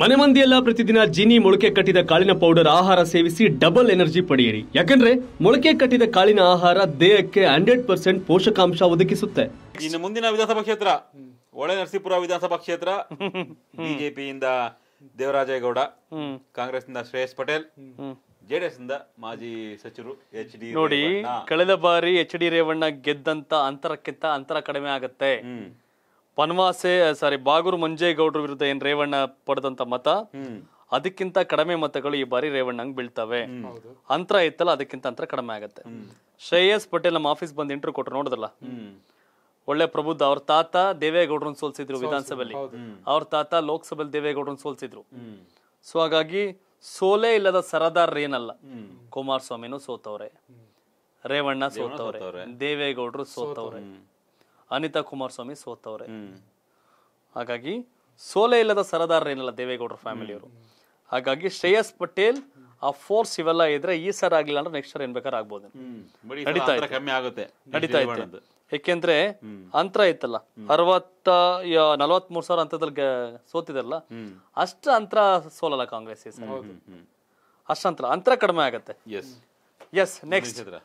ಮನೆ ಮಂದಿಯೆಲ್ಲ ಪ್ರತಿದಿನ ಜೀನಿ ಮೊಳಕೆ ಕಟ್ಟಿದ ಕಾಳಿನ ಪೌಡರ್ ಆಹಾರ ಸೇವಿಸಿ ಡಬಲ್ ಎನರ್ಜಿ ಪಡೆಯಿರಿ ಯಾಕಂದ್ರೆ ಮೊಳಕೆ ಕಟ್ಟಿದ ಕಾಳಿನ ಆಹಾರ ದೇಹಕ್ಕೆ ಹಂಡ್ರೆಡ್ ಪರ್ಸೆಂಟ್ ಪೋಷಕಾಂಶ ಒದಗಿಸುತ್ತೆ ಇನ್ನು ಮುಂದಿನ ವಿಧಾನಸಭಾ ಕ್ಷೇತ್ರ ಒಳೆ ನರಸೀಪುರ ವಿಧಾನಸಭಾ ಕ್ಷೇತ್ರ ಬಿಜೆಪಿಯಿಂದ ದೇವರಾಜೇಗೌಡ ಕಾಂಗ್ರೆಸ್ನಿಂದ ಶ್ರೇಯಸ್ ಪಟೇಲ್ ಜೆಡಿಎಸ್ ಇಂದ ಮಾಜಿ ಸಚಿವರು ಎಚ್ ಡಿ ನೋಡಿ ಕಳೆದ ಬಾರಿ ಎಚ್ ಡಿ ರೇವಣ್ಣ ಗೆದ್ದಂತ ಅಂತರಕ್ಕಿಂತ ಅಂತರ ಕಡಿಮೆ ಆಗತ್ತೆ ಪನ್ವಾಸೆ ಸಾರಿ ಬಾಗೂರು ಮಂಜೇಗೌಡರ ವಿರುದ್ಧ ಏನ್ ರೇವಣ್ಣ ಪಡೆದಂತ ಮತ ಅದಕ್ಕಿಂತ ಕಡಿಮೆ ಮತಗಳು ಈ ಬಾರಿ ರೇವಣ್ಣಂಗ್ ಬೀಳ್ತವೆ ಅಂತರ ಇತ್ತಲ್ಲ ಅದಕ್ಕಿಂತ ಅಂತರ ಕಡಿಮೆ ಆಗತ್ತೆ ಶ್ರೇಯಸ್ ಪಟೇಲ್ ನಮ್ಮ ಆಫೀಸ್ ಬಂದು ಇಂಟರ್ವ್ಯೂ ಕೊಟ್ರು ನೋಡಿದ್ರಲ್ಲ ಒಳ್ಳೆ ಪ್ರಬುದ್ಧ ಅವ್ರ ತಾತ ದೇವೇಗೌಡರನ್ನ ಸೋಲ್ಸಿದ್ರು ವಿಧಾನಸಭೆಯಲ್ಲಿ ಅವ್ರ ತಾತ ಲೋಕಸಭೆಯಲ್ಲಿ ದೇವೇಗೌಡರನ್ನ ಸೋಲ್ಸಿದ್ರು ಸೊ ಹಾಗಾಗಿ ಸೋಲೆ ಇಲ್ಲದ ಸರದಾರ್ ಏನಲ್ಲ ಕುಮಾರಸ್ವಾಮಿನೂ ಸೋತವ್ರೆ ರೇವಣ್ಣ ಸೋತವ್ರೆ ದೇವೇಗೌಡರು ಸೋತವ್ರೆ ಅನಿತಾ ಕುಮಾರಸ್ವಾಮಿ ಸೋತವ್ರೆ ಹಾಗಾಗಿ ಸೋಲೆ ಇಲ್ಲದ ಸರದಾರರೇನಿಲ್ಲ ದೇವೇಗೌಡರ ಫ್ಯಾಮಿಲಿಯವರು ಹಾಗಾಗಿ ಶ್ರೇಯಸ್ ಪಟೇಲ್ ಆ ಫೋರ್ಸ್ ಇವೆಲ್ಲ ಇದ್ರೆ ಈ ಸರ್ ಆಗಿಲ್ಲ ಅಂದ್ರೆ ನೆಕ್ಸ್ಟ್ ಸರ್ ಏನ್ ಬೇಕಾದ್ರೆ ಆಗ್ಬೋದು ನಡೀತಾ ಯಾಕೆಂದ್ರೆ ಅಂತರ ಇತ್ತಲ್ಲ ಅರವತ್ತ ನಲ್ವತ್ ಮೂರ್ ಸಾವಿರ ಅಂತದಲ್ಲಿ ಸೋತಿದಲ್ಲ ಅಷ್ಟ ಅಂತರ ಸೋಲಲ್ಲ ಕಾಂಗ್ರೆಸ್ ಈ ಅಂತರ ಕಡಿಮೆ ಆಗತ್ತೆ ಎಸ್ ನೆಕ್ಸ್ಟ್